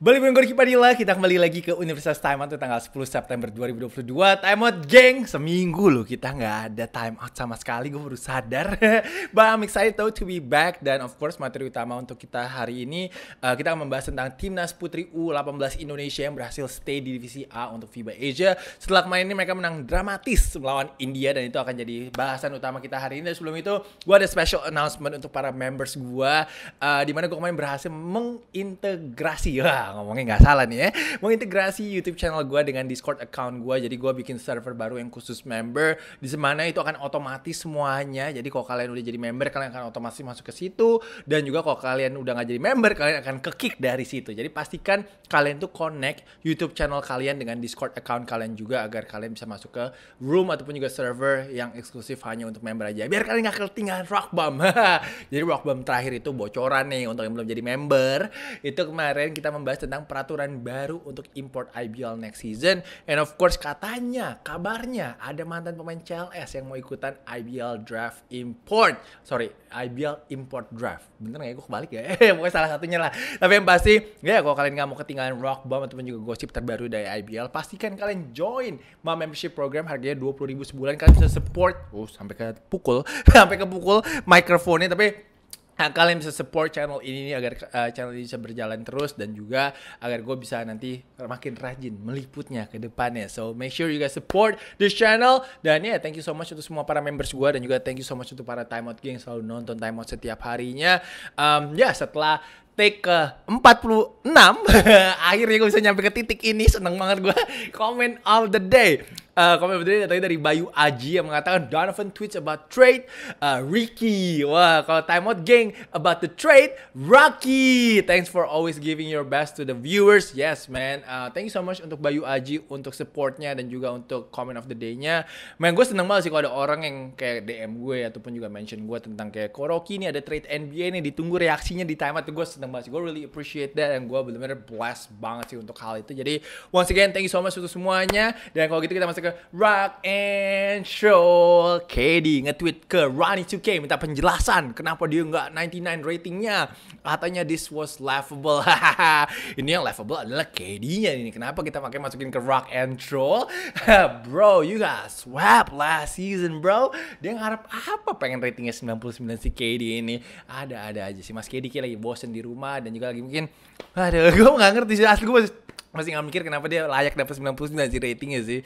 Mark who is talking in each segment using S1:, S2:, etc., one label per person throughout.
S1: Balik dengan Gorky Padilla, kita kembali lagi ke Universitas Time Out tanggal 10 September 2022. Time Out, geng! Seminggu loh kita nggak ada time out sama sekali, gue baru sadar. But I'm excited though to be back. Dan of course materi utama untuk kita hari ini, uh, kita akan membahas tentang Timnas Putri U18 Indonesia yang berhasil stay di Divisi A untuk FIBA Asia. Setelah kemarin ini mereka menang dramatis melawan India dan itu akan jadi bahasan utama kita hari ini. Dan sebelum itu, gue ada special announcement untuk para members gue, uh, dimana gue kemarin berhasil mengintegrasi. lah ngomongnya nggak salah nih ya mengintegrasi YouTube channel gue dengan Discord account gue jadi gue bikin server baru yang khusus member di mana itu akan otomatis semuanya jadi kalau kalian udah jadi member kalian akan otomatis masuk ke situ dan juga kalau kalian udah nggak jadi member kalian akan ke kick dari situ jadi pastikan kalian tuh connect YouTube channel kalian dengan Discord account kalian juga agar kalian bisa masuk ke room ataupun juga server yang eksklusif hanya untuk member aja biar kalian nggak ketinggalan rock bomb jadi rock bomb terakhir itu bocoran nih untuk yang belum jadi member itu kemarin kita membahas tentang peraturan baru untuk import IBL next season. And of course katanya, kabarnya ada mantan pemain CLS yang mau ikutan IBL draft import. Sorry, IBL import draft. Bener gak ya? Gue kebalik ya? Eh, pokoknya salah satunya lah. Tapi yang pasti, ya kalau kalian nggak mau ketinggalan rock bomb ataupun juga gosip terbaru dari IBL, pastikan kalian join My Membership Program harganya 20 ribu sebulan. Kalian bisa support, oh sampai ke pukul, sampai ke pukul mikrofonnya. Tapi Nah, kalian bisa support channel ini nih agar uh, channel ini bisa berjalan terus dan juga agar gue bisa nanti makin rajin meliputnya ke depannya. So, make sure you guys support this channel. Dan ya, yeah, thank you so much untuk semua para members gue dan juga thank you so much untuk para timeout Out Gang yang selalu nonton timeout setiap harinya. Um, ya, yeah, setelah take ke 46 akhirnya gue bisa nyampe ke titik ini seneng banget gue comment of the day uh, comment of the day datangnya dari Bayu Aji yang mengatakan Donovan tweets about trade uh, Ricky wah kalau timeout geng about the trade Rocky thanks for always giving your best to the viewers yes man uh, thank you so much untuk Bayu Aji untuk supportnya dan juga untuk comment of the day-nya man gue seneng banget sih kalau ada orang yang kayak DM gue ataupun juga mention gue tentang kayak Koroki ini ada trade NBA nih ditunggu reaksinya di timeout gue seneng sih. Gue really appreciate that dan gue bener-bener blessed banget sih untuk hal itu. Jadi once again thank you so much untuk semuanya dan kalau gitu kita masuk ke Rock and Show. KD nge-tweet ke Ronnie2K minta penjelasan kenapa dia nggak 99 ratingnya. Katanya this was laughable. ini yang laughable adalah KD-nya ini. Kenapa kita pakai masukin ke Rock and Show? bro, you got swap last season, bro. Dia ngarep apa pengen ratingnya 99 si KD ini? Ada-ada aja sih. Mas KD kira lagi bosen di rumah rumah dan juga lagi mungkin aduh gue nggak ngerti sih asli gue masih masih nggak mikir kenapa dia layak dapat 99 sih ratingnya sih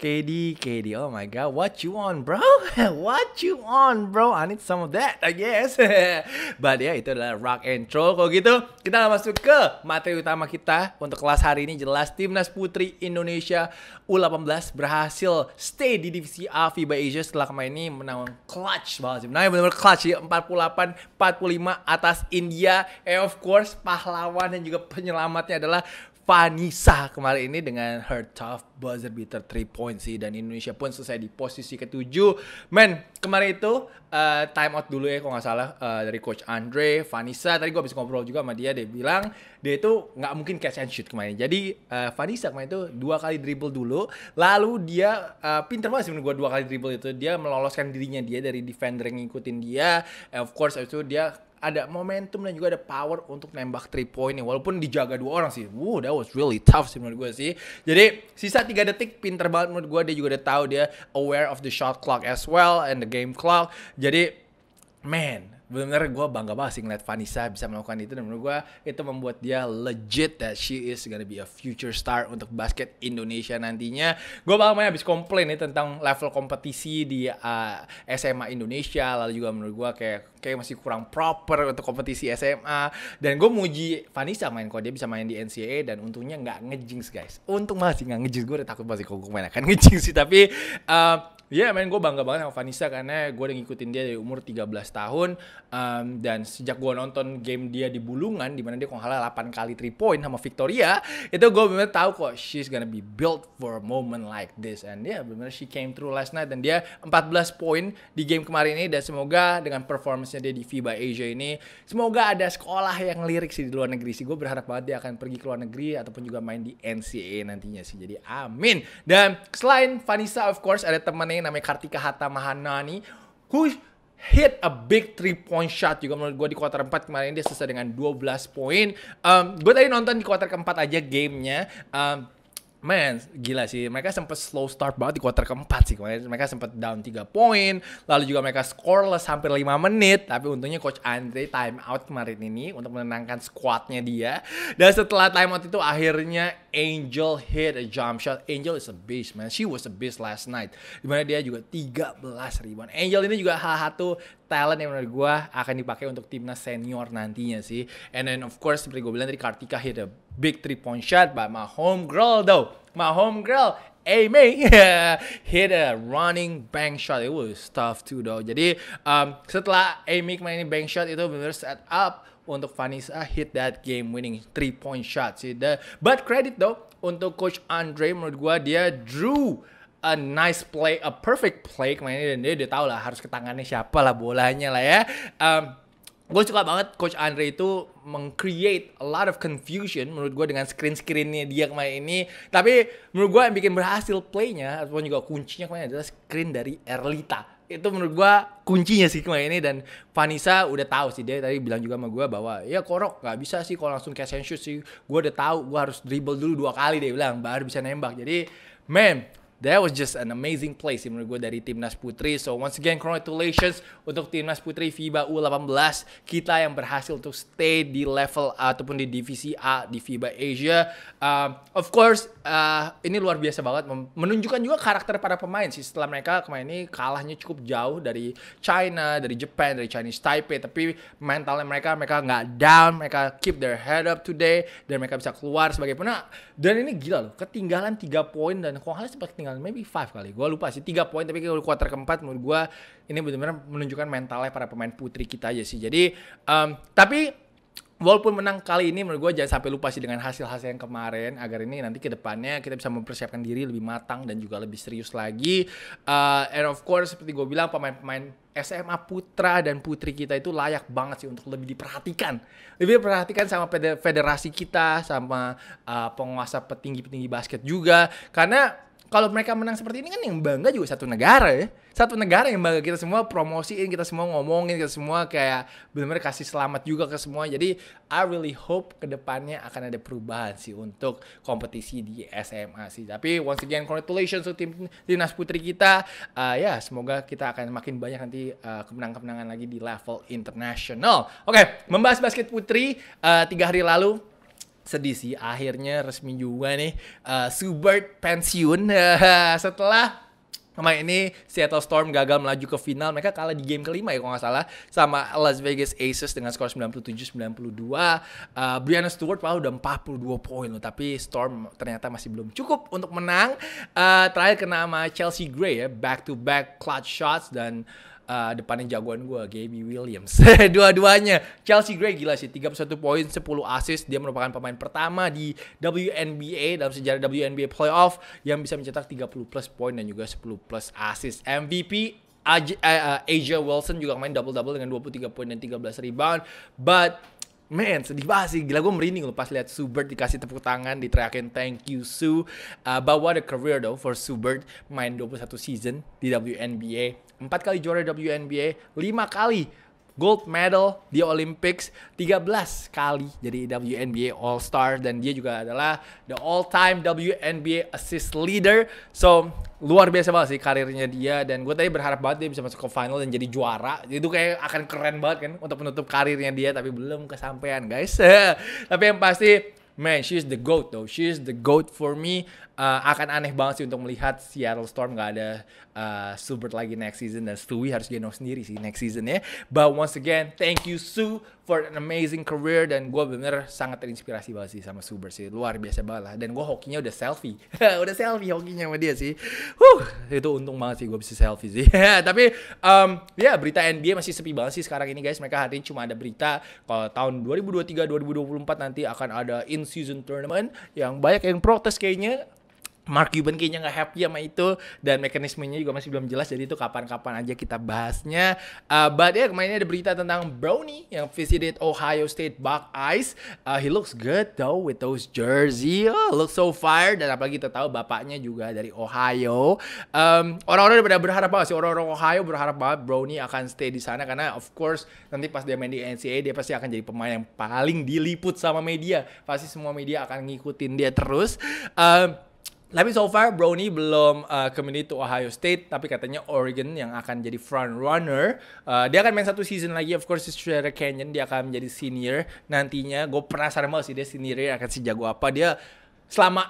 S1: KD KD oh my god what you on bro what you on bro I need some of that I guess but ya yeah, itu adalah rock and roll kalau gitu kita masuk ke materi utama kita untuk kelas hari ini jelas timnas putri Indonesia U18 berhasil stay di divisi A FIBA Asia setelah kemarin ini menang clutch banget sih menang benar-benar clutch ya 48 45 atas India eh of course pahlawan dan juga penyelamatnya adalah Vanessa kemarin ini dengan her tough buzzer beater 3 points sih dan Indonesia pun selesai di posisi ketujuh. Men, kemarin itu uh, time out dulu ya kalau nggak salah uh, dari coach Andre, Vanessa tadi gue habis ngobrol juga sama dia dia bilang dia itu nggak mungkin catch and shoot kemarin. Jadi uh, Vanessa kemarin itu dua kali dribble dulu, lalu dia uh, pinter banget sih menurut gue dua kali dribble itu dia meloloskan dirinya dia dari defender yang ngikutin dia. And of course itu dia ada momentum dan juga ada power untuk nembak 3 point nih walaupun dijaga dua orang sih. Wow, that was really tough sih menurut gue sih. Jadi sisa tiga detik pinter banget menurut gue dia juga udah tahu dia aware of the shot clock as well and the game clock. Jadi man, benar-benar gue bangga banget sih ngeliat Vanessa bisa melakukan itu dan menurut gue itu membuat dia legit that she is gonna be a future star untuk basket Indonesia nantinya gue bakal main habis komplain nih tentang level kompetisi di uh, eh, SMA Indonesia lalu juga menurut gue kayak kayak masih kurang proper untuk kompetisi SMA dan gue muji Vanessa main kok dia bisa main di NCAA dan untungnya nggak ngejinx guys untung masih nggak ngejinx gue udah takut masih kok gue main akan ngejinx sih tapi uh, Iya yeah, men, gue bangga banget sama Vanessa karena gue udah ngikutin dia dari umur 13 tahun um, dan sejak gue nonton game dia di Bulungan di mana dia kalah 8 kali 3 point sama Victoria itu gue bener tahu kok she's gonna be built for a moment like this and ya yeah, bener she came through last night dan dia 14 point di game kemarin ini dan semoga dengan performancenya dia di FIBA Asia ini semoga ada sekolah yang lirik sih di luar negeri sih gue berharap banget dia akan pergi ke luar negeri ataupun juga main di NCAA nantinya sih jadi amin dan selain Vanessa of course ada temannya yang namanya Kartika Hatta Mahanani who hit a big three point shot juga menurut gue di kuarter 4 kemarin dia selesai dengan 12 poin. Um, gue tadi nonton di kuarter keempat aja gamenya. Um, Man, gila sih. Mereka sempat slow start banget di quarter keempat sih. kemarin Mereka sempat down 3 poin. Lalu juga mereka scoreless hampir 5 menit. Tapi untungnya Coach Andre time out kemarin ini untuk menenangkan squadnya dia. Dan setelah time out itu akhirnya Angel hit a jump shot. Angel is a beast, man. She was a beast last night. Dimana dia juga 13 ribuan. Angel ini juga salah satu talent yang menurut gue akan dipakai untuk timnas senior nantinya sih. And then of course seperti gue bilang tadi Kartika hit a big three point shot by my home girl though. My home girl Amy hit a running bank shot. It was tough too though. Jadi um, setelah Amy kemarin bank shot itu benar set up untuk Vanessa hit that game winning three point shot sih. The, but credit though untuk coach Andre menurut gue dia drew a nice play, a perfect play kemarin dan dia udah tahu lah harus ke tangannya siapa lah bolanya lah ya. Um, gue suka banget coach Andre itu mengcreate a lot of confusion menurut gue dengan screen screennya dia kemarin ini tapi menurut gue yang bikin berhasil playnya ataupun juga kuncinya kemarin adalah screen dari Erlita itu menurut gue kuncinya sih kemarin ini dan Vanessa udah tahu sih dia tadi bilang juga sama gue bahwa ya korok nggak bisa sih kalau langsung cash and shoot sih gue udah tahu gue harus dribble dulu dua kali dia bilang baru bisa nembak jadi man that was just an amazing play sih menurut gue dari timnas putri. So once again congratulations untuk timnas putri FIBA U18 kita yang berhasil untuk stay di level A, ataupun di divisi A di FIBA Asia. Uh, of course uh, ini luar biasa banget menunjukkan juga karakter para pemain sih setelah mereka kemarin ini kalahnya cukup jauh dari China, dari Jepang, dari Chinese Taipei. Tapi mentalnya mereka mereka nggak down, mereka keep their head up today dan mereka bisa keluar sebagai pemenang. Dan ini gila loh ketinggalan tiga poin dan kok Hale sempat ketinggalan tinggal maybe five kali. Gue lupa sih tiga poin tapi kuarter keempat menurut gue ini benar-benar menunjukkan mentalnya para pemain putri kita aja sih. Jadi um, tapi walaupun menang kali ini menurut gue jangan sampai lupa sih dengan hasil-hasil yang kemarin agar ini nanti ke depannya kita bisa mempersiapkan diri lebih matang dan juga lebih serius lagi uh, and of course seperti gue bilang pemain-pemain SMA putra dan putri kita itu layak banget sih untuk lebih diperhatikan lebih diperhatikan sama federasi kita sama uh, penguasa petinggi-petinggi basket juga karena kalau mereka menang seperti ini kan yang bangga juga satu negara ya satu negara yang bangga kita semua promosiin kita semua ngomongin kita semua kayak benar-benar kasih selamat juga ke semua jadi I really hope kedepannya akan ada perubahan sih untuk kompetisi di SMA sih tapi once again congratulations to tim timnas putri kita uh, ya semoga kita akan makin banyak nanti uh, kemenangan kemenangan-kemenangan lagi di level internasional oke okay, membahas basket putri uh, tiga hari lalu sedih sih akhirnya resmi juga nih uh, Subert pensiun setelah Kemarin ini Seattle Storm gagal melaju ke final. Mereka kalah di game kelima ya kalau nggak salah sama Las Vegas Aces dengan skor 97-92. Uh, eh, Brianna Stewart wow, udah 42 poin loh, tapi Storm ternyata masih belum cukup untuk menang. Uh, terakhir kena sama Chelsea Gray ya, back to back clutch shots dan uh, depannya jagoan gue Gaby Williams dua-duanya Chelsea Gray gila sih 31 poin 10 assist dia merupakan pemain pertama di WNBA dalam sejarah WNBA playoff yang bisa mencetak 30 plus poin dan juga 10 plus assist MVP Asia eh, eh, Wilson juga main double-double dengan 23 poin dan 13 rebound but Man, sedih banget sih. Gila gue merinding loh pas lihat Subert dikasih tepuk tangan, diteriakin thank you Sue. Uh, but what a career though for Subert. Main 21 season di WNBA empat kali juara WNBA, lima kali gold medal di Olympics 13 kali jadi WNBA All Star dan dia juga adalah the all time WNBA assist leader so luar biasa banget sih karirnya dia dan gue tadi berharap banget dia bisa masuk ke final dan jadi juara itu kayak akan keren banget kan untuk menutup karirnya dia tapi belum kesampaian guys tapi yang pasti man, she's the goat though. She's the goat for me. Uh, akan aneh banget sih untuk melihat Seattle Storm gak ada uh, Subert lagi next season dan Stewie harus gendong sendiri sih next season ya. But once again, thank you Sue for an amazing career dan gue bener sangat terinspirasi banget sih sama Subert sih. Luar biasa banget lah. Dan gue hokinya udah selfie. udah selfie hokinya sama dia sih. Huh, itu untung banget sih gue bisa selfie sih. Tapi um, ya yeah, berita NBA masih sepi banget sih sekarang ini guys. Mereka hari ini cuma ada berita kalau tahun 2023 2024 nanti akan ada in season tournament yang banyak yang protes kayaknya Mark Cuban kayaknya nggak happy sama itu dan mekanismenya juga masih belum jelas jadi itu kapan-kapan aja kita bahasnya. Uh, but ya yeah, kemarin ada berita tentang Brownie yang visited Ohio State Buckeyes. Uh, he looks good though with those jersey. Oh, looks so fire dan apalagi kita tahu bapaknya juga dari Ohio. orang um, orang-orang pada berharap banget sih orang-orang Ohio berharap banget Brownie akan stay di sana karena of course nanti pas dia main di NCAA dia pasti akan jadi pemain yang paling diliput sama media. Pasti semua media akan ngikutin dia terus. Um, tapi so far Brownie belum uh, eh, committed to Ohio State, tapi katanya Oregon yang akan jadi front runner. Uh, dia akan main satu season lagi, of course Sierra Canyon dia akan menjadi senior nantinya. Gue penasaran banget sih dia seniornya akan sejago apa. Dia selama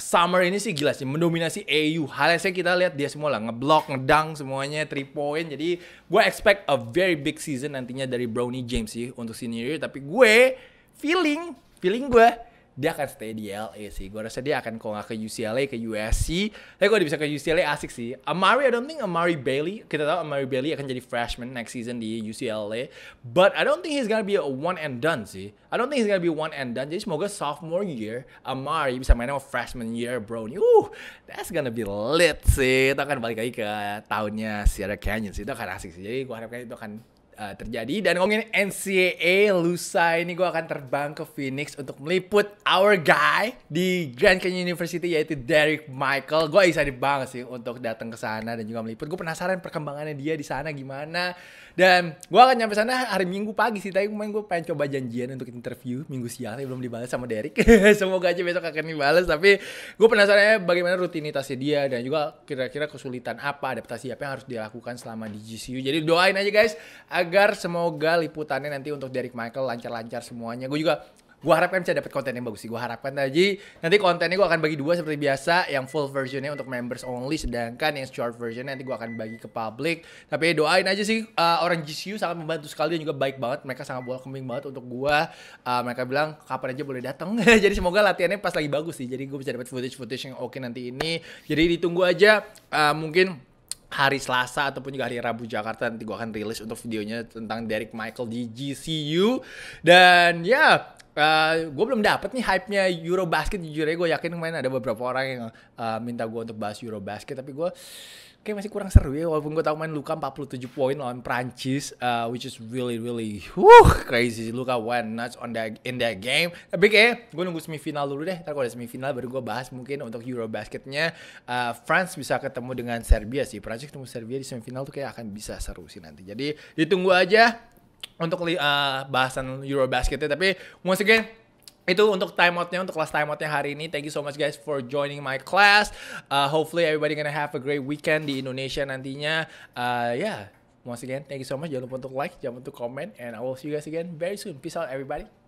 S1: summer ini sih gila sih mendominasi AU. Halnya kita lihat dia semua lah ngeblok, ngedang semuanya, three point. Jadi gue expect a very big season nantinya dari Brownie James sih untuk senior. Tapi gue feeling, feeling gue dia akan stay di LA sih. Gue rasa dia akan kalau nggak ke UCLA ke USC. Tapi kalau dia bisa ke UCLA asik sih. Amari, I don't think Amari Bailey. Kita tahu Amari Bailey akan jadi freshman next season di UCLA. But I don't think he's gonna be a one and done sih. I don't think he's gonna be one and done. Jadi semoga sophomore year Amari bisa main sama freshman year bro. Uh, that's gonna be lit sih. Itu akan balik lagi ke tahunnya Sierra Canyon sih. Itu akan asik sih. Jadi gue harapkan itu akan uh, terjadi. Dan ngomongin NCAA lusa ini gue akan terbang ke Phoenix untuk meliput our guy di Grand Canyon University yaitu Derek Michael. Gue excited banget sih untuk datang ke sana dan juga meliput. Gue penasaran perkembangannya dia di sana gimana. Dan gue akan nyampe sana hari Minggu pagi sih. Tapi kemarin gue pengen coba janjian untuk interview Minggu siang. Tapi belum dibalas sama Derek. Semoga aja besok akan dibalas. Tapi gue penasaran ya bagaimana rutinitasnya dia dan juga kira-kira kesulitan apa, adaptasi apa yang harus dilakukan selama di GCU. Jadi doain aja guys agar semoga liputannya nanti untuk Derek Michael lancar-lancar semuanya. Gue juga gue harapkan bisa dapat konten yang bagus sih gue harapkan tadi nah, nanti kontennya gue akan bagi dua seperti biasa yang full versionnya untuk members only sedangkan yang short version nanti gue akan bagi ke publik tapi doain aja sih uh, orang GCU sangat membantu sekali dan juga baik banget mereka sangat welcoming banget untuk gue uh, mereka bilang kapan aja boleh datang jadi semoga latihannya pas lagi bagus sih jadi gue bisa dapat footage footage yang oke okay nanti ini jadi ditunggu aja uh, mungkin hari Selasa ataupun juga hari Rabu Jakarta nanti gue akan rilis untuk videonya tentang Derek Michael di GCU dan ya yeah, Uh, gue belum dapet nih hype-nya Eurobasket jujur ya gue yakin kemarin ada beberapa orang yang uh, minta gue untuk bahas Eurobasket tapi gue kayak masih kurang seru ya walaupun gue tau main Luka 47 poin lawan Prancis uh, which is really really whew, crazy Luka went nuts on that in that game tapi kayak gue nunggu semifinal dulu deh ntar kalau ada semifinal baru gue bahas mungkin untuk Eurobasketnya uh, France bisa ketemu dengan Serbia sih Prancis ketemu Serbia di semifinal tuh kayak akan bisa seru sih nanti jadi ditunggu aja untuk uh, bahasan basketnya. tapi once again itu untuk timeoutnya untuk kelas timeoutnya hari ini thank you so much guys for joining my class uh, hopefully everybody gonna have a great weekend di Indonesia nantinya uh, yeah once again thank you so much jangan lupa untuk like jangan lupa untuk comment and I will see you guys again very soon peace out everybody